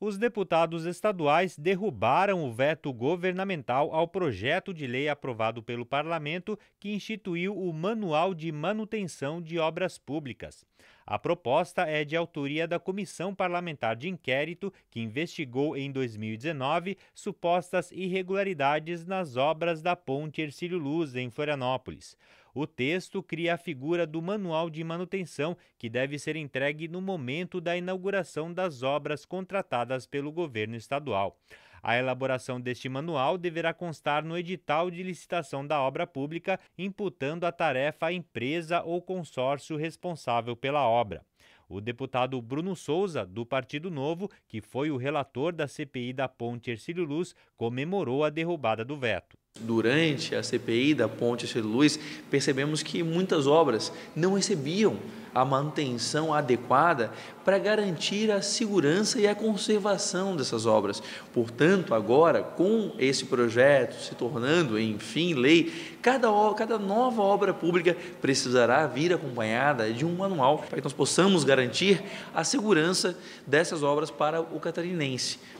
Os deputados estaduais derrubaram o veto governamental ao projeto de lei aprovado pelo parlamento que instituiu o Manual de Manutenção de Obras Públicas. A proposta é de autoria da Comissão Parlamentar de Inquérito, que investigou em 2019 supostas irregularidades nas obras da Ponte Ercílio Luz, em Florianópolis. O texto cria a figura do manual de manutenção, que deve ser entregue no momento da inauguração das obras contratadas pelo governo estadual. A elaboração deste manual deverá constar no edital de licitação da obra pública, imputando a tarefa à empresa ou consórcio responsável pela obra. O deputado Bruno Souza, do Partido Novo, que foi o relator da CPI da Ponte Ercílio Luz, comemorou a derrubada do veto. Durante a CPI da Ponte Estilo Luz, percebemos que muitas obras não recebiam a manutenção adequada para garantir a segurança e a conservação dessas obras. Portanto, agora, com esse projeto se tornando, enfim, lei, cada, cada nova obra pública precisará vir acompanhada de um manual para que nós possamos garantir a segurança dessas obras para o catarinense.